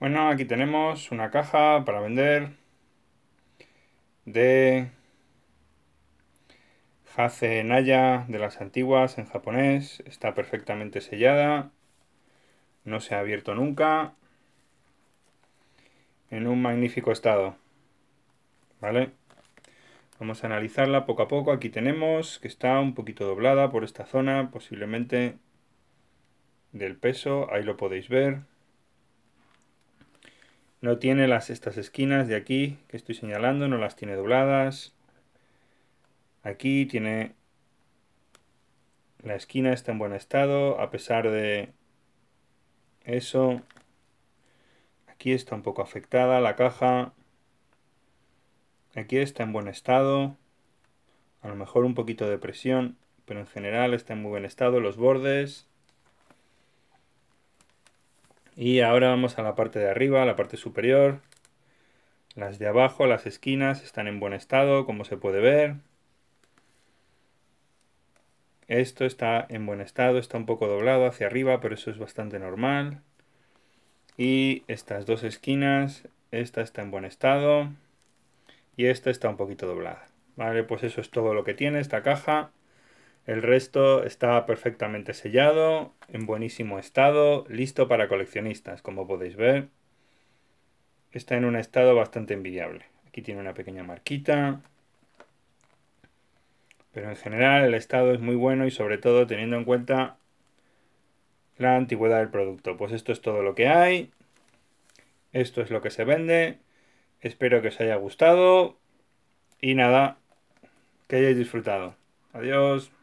Bueno, aquí tenemos una caja para vender de Hace Naya de las antiguas en japonés. Está perfectamente sellada. No se ha abierto nunca. En un magnífico estado. ¿Vale? Vamos a analizarla poco a poco. Aquí tenemos que está un poquito doblada por esta zona, posiblemente del peso. Ahí lo podéis ver. No tiene las, estas esquinas de aquí que estoy señalando, no las tiene dobladas. Aquí tiene la esquina, está en buen estado, a pesar de eso. Aquí está un poco afectada la caja. Aquí está en buen estado. A lo mejor un poquito de presión, pero en general está en muy buen estado. Los bordes, y ahora vamos a la parte de arriba, la parte superior. Las de abajo, las esquinas, están en buen estado, como se puede ver. Esto está en buen estado, está un poco doblado hacia arriba, pero eso es bastante normal. Y estas dos esquinas, esta está en buen estado y esta está un poquito doblada. Vale, pues eso es todo lo que tiene esta caja. El resto está perfectamente sellado, en buenísimo estado, listo para coleccionistas, como podéis ver. Está en un estado bastante envidiable. Aquí tiene una pequeña marquita. Pero en general el estado es muy bueno y sobre todo teniendo en cuenta la antigüedad del producto. Pues esto es todo lo que hay. Esto es lo que se vende. Espero que os haya gustado. Y nada, que hayáis disfrutado. Adiós.